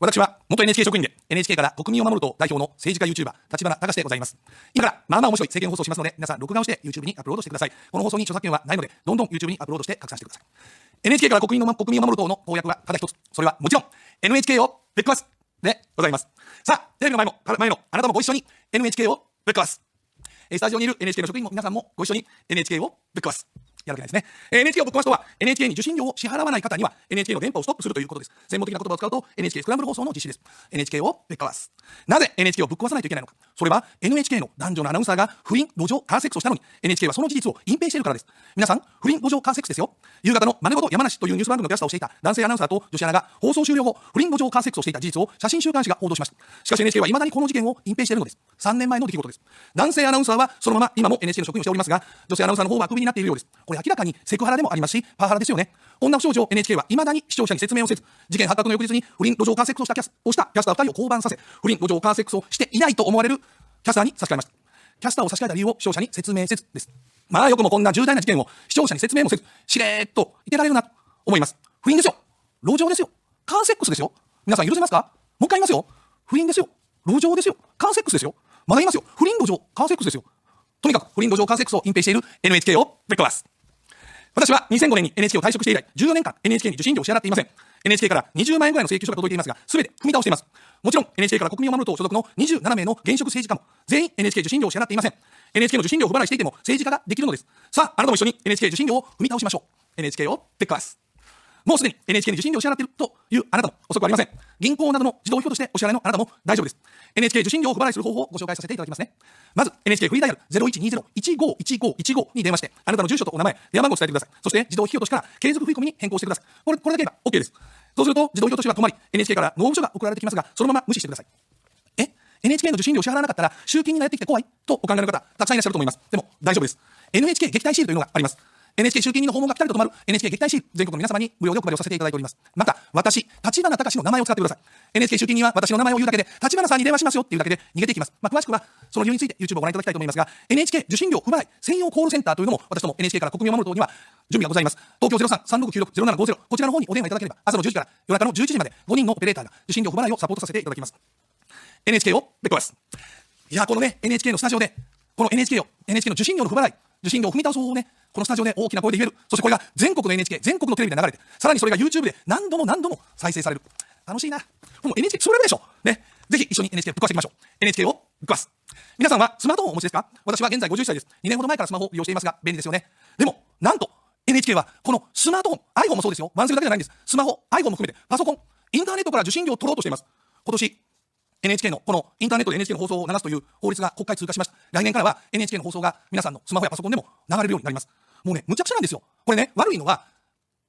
私は元 NHK 職員で NHK から国民を守ると代表の政治家 YouTuber 立花隆でございます。今からまあまあ面白い政見放送しますので皆さん録画をして YouTube にアップロードしてください。この放送に著作権はないのでどんどん YouTube にアップロードして拡散してください。NHK から国民の国民を守る党の公約はただ一つ。それはもちろん NHK をぶっ壊すでございます。さあ、テレビの前も、前のあなたもご一緒に NHK をぶっ壊す。スタジオにいる NHK の職員も皆さんもご一緒に NHK をぶっ壊す。やるわけですね。NHK をぶっ壊すとは、NHK に受信料を支払わない方には、NHK の電波をストップするということです。専門的な言葉を使うと、NHK スクランブル放送の実施です。NHK をぶっ壊す。なぜ NHK をぶっ壊さないといけないのか。それは、NHK の男女のアナウンサーが不倫、路上、カーセックスをしたのに、NHK はその事実を隠蔽しているからです。皆さん、不倫、路上、カーセックスですよ。夕方の真似事山梨というニュース番組のキャスターをしていた男性アナウンサーと女子アナが放送終了後、不倫、路上、カーセックスをしていた事実を写真週刊誌が報道しました。しかし NHK は未だにこの事件を隠蔽しているのです。3年前の出来事です。男性アナウンサーはそのまま今も NHK の職員をしておりますが、女性アナウンサーの方はクビになっているようです。これ明らかにセクハラでもありますし、パワハラですよね。こんな不祥事を NHK は未だに視聴者に説明をせず、事件発覚の翌日に不倫路上カーセックスをしたキャスをしたキャスター2人を降板させ、不倫路上カーセックスをしていないと思われるキャスターに差し替えました。キャスターを差し替えた理由を視聴者に説明せずです。まあよくもこんな重大な事件を視聴者に説明もせず、しれーっと言ってられるなと思います。不倫ですよ。路上ですよ。カーセックスですよ。皆さん許せますかもう一回言いますよ。不倫ですよ。路上ですよ。カーセックスですよ。まだ言いますよ。不倫路上、カーセックスですよ。とにかく不倫路上カーセックスを隠蔽している NHK をぶっ壊す。私は2005年に NHK を退職して以来、14年間 NHK に受信料を支払っていません。NHK から20万円ぐらいの請求書が届いていますが、すべて踏み倒しています。もちろん NHK から国民を守る党所属の27名の現職政治家も全員 NHK 受信料を支払っていません。NHK の受信料を不払いしていても政治家ができるのです。さあ、あなたも一緒に NHK 受信料を踏み倒しましょう。NHK をでっかす。もうすでに NHK に受信料を支払っているというあなたも遅くありません。銀行などの自動票としてお支払いのあなたも大丈夫です。NHK 受信料を不払いする方法をご紹介させていただきますね。まず NHK フリーダイヤル0120-151515に電話して、あなたの住所とお名前、電話番号を伝えてください。そして自動費用としから継続振込に変更してください。これこれだけが OK です。そうすると自動票としは止まり、NHK から納付書が送られてきますが、そのまま無視してください。え NHK の受信料を支払わなかったら、集金がやってきて怖いとお考えの方、たくさんいらっしゃると思います。でも、大丈夫です。NHK 撃退シールというのがあります。NHK 集金人の訪問が来たりと止まる NHK 撃退シール、全国の皆様に無料でお配りをさせていただいております。また、私、立花隆の名前を使ってください。NHK 集金人は私の名前を言うだけで、立花さんに電話しますよっていうだけで逃げていきます。まあ、詳しくは、その理由について YouTube をご覧いただきたいと思いますが、NHK 受信料不払い専用コールセンターというのも、私ども NHK から国民を守る党には準備がございます。東京03-3696-0750、こちらの方にお電話いただければ、朝の10時から夜中の11時まで5人のオペレーターが受信料不払いをサポートさせていただきます。NHK をベッドです。いや、このね、NHK のスタジオで、この NHK を、NHK の受信料の不払い、受信料を踏み倒そうね。このスタジオで大きな声で言える。そしてこれが全国の NHK、全国のテレビで流れて、さらにそれが YouTube で何度も何度も再生される。楽しいな。もう NHK それレベでしょ。ね。ぜひ一緒に NHK ぶっ壊していきましょう。NHK をぶっ壊す。皆さんはスマートフォンをお持ちですか私は現在50歳です。2年ほど前からスマホを利用していますが、便利ですよね。でも、なんと NHK はこのスマートフォン、iPhone もそうですよ。ワンスグだけじゃないんです。スマホ、iPhone も含めて、パソコン、インターネットから受信料を取ろうとしています。今年、NHK のこのインターネットで NHK の放送を流すという法律が国会通過しました。来年からは NHK の放送が皆さんのスマホやパソコンでも流れるようになります。もうね、むちゃくちゃなんですよ。これね、悪いのは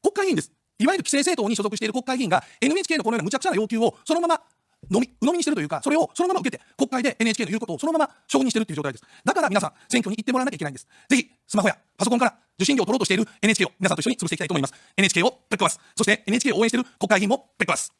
国会議員です。いわゆる規制政党に所属している国会議員が NHK のこのようなむちゃくちゃな要求をそのままのみ、鵜呑みにしてるというか、それをそのまま受けて、国会で NHK の言うことをそのまま承認してるっていう状態です。だから皆さん、選挙に行ってもらわなきゃいけないんです。ぜひ、スマホやパソコンから受信料を取ろうとしている NHK を皆さんと一緒に潰していきたいと思います。NHK をぶっ壊す。そして NHK を応援している国会議員もぶっ壊す。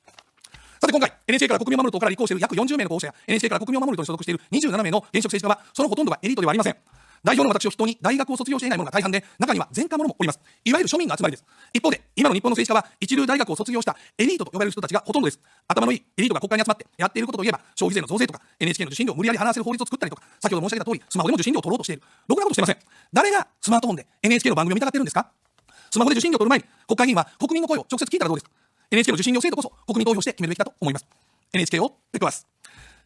さて今回、NHK から国民を守る党から立候補している約40名の候補者や、NHK から国民を守る党に所属している27名の現職政治家は、そのほとんどがエリートではありません。代表の私を筆頭に大学を卒業していない者が大半で、中には前科者もおります。いわゆる庶民の集まりです。一方で、今の日本の政治家は一流大学を卒業したエリートと呼ばれる人たちがほとんどです。頭のいいエリートが国会に集まってやっていることといえば、消費税の増税とか、NHK の受信料を無理やり払わせる法律を作ったりとか、先ほど申し上げた通り、スマホでも受信料を取ろうとしている。ろくなことしてません。誰がスマートフォンで NHK の番組を見たがってるんですかスマホで受信料を取る前に、国会議員は国民の声を直接聞いたらどうですか NHK の受信料制度こそ国民投票して決めるべきだと思います。NHK をっ壊す。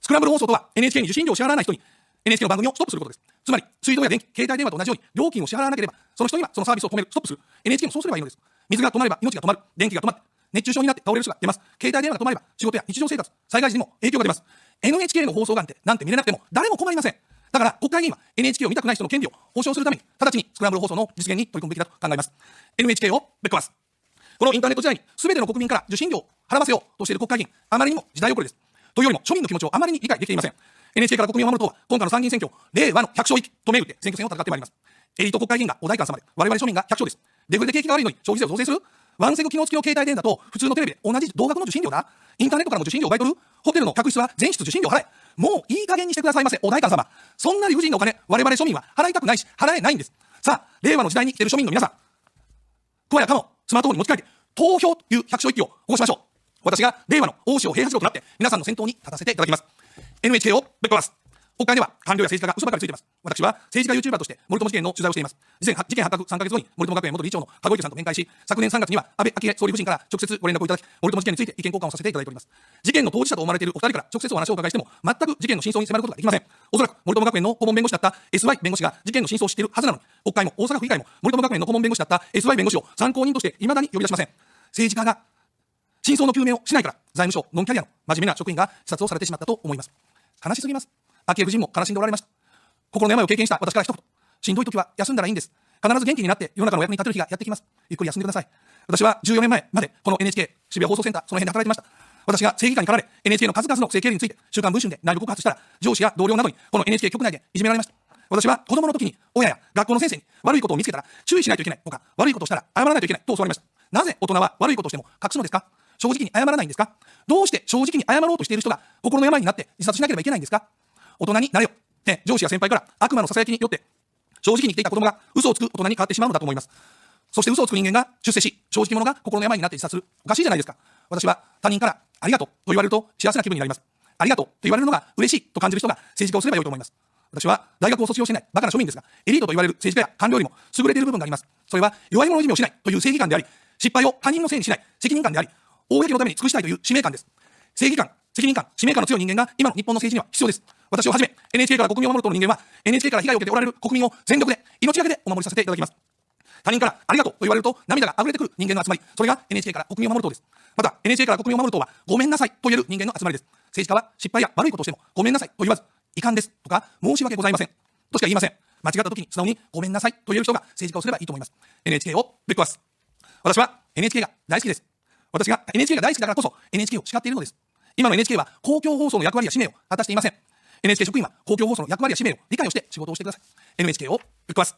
スクランブル放送とは NHK に受信料を支払わない人に NHK の番組をストップすることです。つまり、水道や電気、携帯電話と同じように料金を支払わなければ、その人にはそのサービスを止める、ストップする。NHK もそうすればいいのです。水が止まれば命が止まる。電気が止まる、熱中症になって倒れる人が出ます。携帯電話が止まれば、仕事や日常生活、災害時にも影響が出ます。NHK の放送なんて、なんて見れなくても誰も困りません。だから国会議員は NHK を見たくない人の権利を保障するために、直ちにスクランブル放送の実現に取り組むべきだと考えます。NHK をぶっ壊す。このインターネット時代に全ての国民から受信料を払わせようとしている国会議員、あまりにも時代遅れです。というよりも庶民の気持ちをあまりに理解できていません。NHK から国民を守る党は、今回の参議院選挙、令和の百姓0勝一と銘打って選挙戦を戦ってまいります。エリート国会議員がお代官様で、我々庶民が百姓です。デフレで景気が悪いのに消費税を増税するワンセグ機能付きの携帯電話と普通のテレビで同じ同額の受信料だ。インターネットからも受信料を奪い取る。ホテルの客室は全室受信料払え。もういい加減にしてくださいませ、お代官様。そんな理不尽なお金、我々庶民は払いたくないし、払えないんです。さあ、令和の時代に来てる庶民の皆さん、クワスマートフォンに持ち替えて、投票という百姓一揆を起こしましょう。私が令和の大塩平八郎となって、皆さんの先頭に立たせていただきます。NHK をぶっ壊す。国会では官僚や政治家が嘘ばかりついています。私は政治家 YouTuber として森友事件の取材をしています。事件事件発覚3ヶ月後に森友学園元理事長の籠池さんと面会し、昨年3月には安倍昭恵総理夫人から直接ご連絡をいただき、森友事件について意見交換をさせていただいております。事件の当事者と思われているお二人から直接お話をお伺いしても、全く事件の真相に迫ることができません。おそらく森友学園の顧問弁護士だった SY 弁護士が事件の真相を知っているはずなのに、国会も大阪府議会も森友学園の顧問弁護士だった SY 弁護士を参考人として未だに呼び出しません。政治家が真相の究明をしないから、財務省、ノンキャリアの真面目な職員が視察をされてしまったと思います。悲しすぎます。昭恵夫人も悲しんでおられました。心の病を経験した私から一言。しんどい時は休んだらいいんです。必ず元気になって世の中のお役に立てる日がやってきます。ゆっくり休んでください。私は14年前までこの NHK 渋谷放送センターその辺で働いてました。私が正義感に駆られ NHK の数々の性経について週刊文春で内部告発したら上司や同僚などにこの NHK 局内でいじめられました。私は子供の時に親や学校の先生に悪いことを見つけたら注意しないといけないとか悪いことをしたら謝らないといけないと教わりました。なぜ大人は悪いことをしても隠すのですか正直に謝らないんですかどうして正直に謝ろうとしている人が心の病になって自殺しなければいけないんですか大人になれよ。ね、上司や先輩から悪魔の囁きによって、正直に生きていた子供が嘘をつく大人に変わってしまうのだと思います。そして嘘をつく人間が出世し、正直者が心の病になって自殺する。おかしいじゃないですか。私は他人からありがとうと言われると幸せな気分になります。ありがとうと言われるのが嬉しいと感じる人が政治家をすればよいと思います。私は大学を卒業しないバカな庶民ですが、エリートと言われる政治家や官僚よりも優れている部分があります。それは弱い者いじめをしないという正義感であり、失敗を他人のせいにしない責任感であり、公のために尽くしたいという使命感です。正義感、責任感、使命感の強い人間が今の日本の政治には必要です。私をはじめ、NHK から国民を守る党の人間は、NHK から被害を受けておられる国民を全力で、命がけでお守りさせていただきます。他人からありがとうと言われると涙が溢れてくる人間の集まり、それが NHK から国民を守る党です。また、NHK から国民を守る党は、ごめんなさいと言える人間の集まりです。政治家は失敗や悪いことをしても、ごめんなさいと言わず、遺憾ですとか、申し訳ございませんとしか言いません。間違った時に素直にごめんなさいと言える人が政治家をすればいいと思います。NHK をぶっ壊す。私は NHK が大好きです。私が NHK が大好きだからこそ NHK を叱っているのです。今の NHK は公共放送の役割や使命を果たしていません。NHK 職員は公共放送の役割や使命を理解をして仕事をしてください。NHK をぶっ壊す。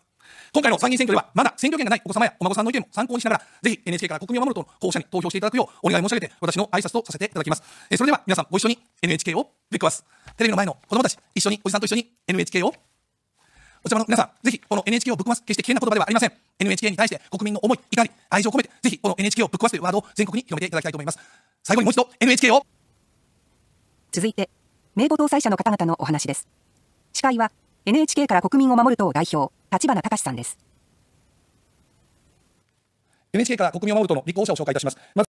今回の参議院選挙では、まだ選挙権がないお子様やお孫さんの意見も参考にしながら、ぜひ NHK から国民を守るとの候補者に投票していただくようお願い申し上げて、私の挨拶とさせていただきます。えそれでは皆さんご一緒に NHK をぶっ壊す。テレビの前の子供たち、一緒に、おじさんと一緒に NHK をお茶の皆さん、ぜひこの NHK をぶっ壊す、決して危険な言葉ではありません。NHK に対して国民の思い、怒り、愛情を込めて、ぜひこの NHK をぶっ壊すというワードを全国に広めていただきたいと思います。最後にもう一度、NHK を続いて、名簿搭載者の方々のお話です。司会は、NHK から国民を守る党代表、立花隆さんです。NHK から国民を守る党の立候補者を紹介いたします。ま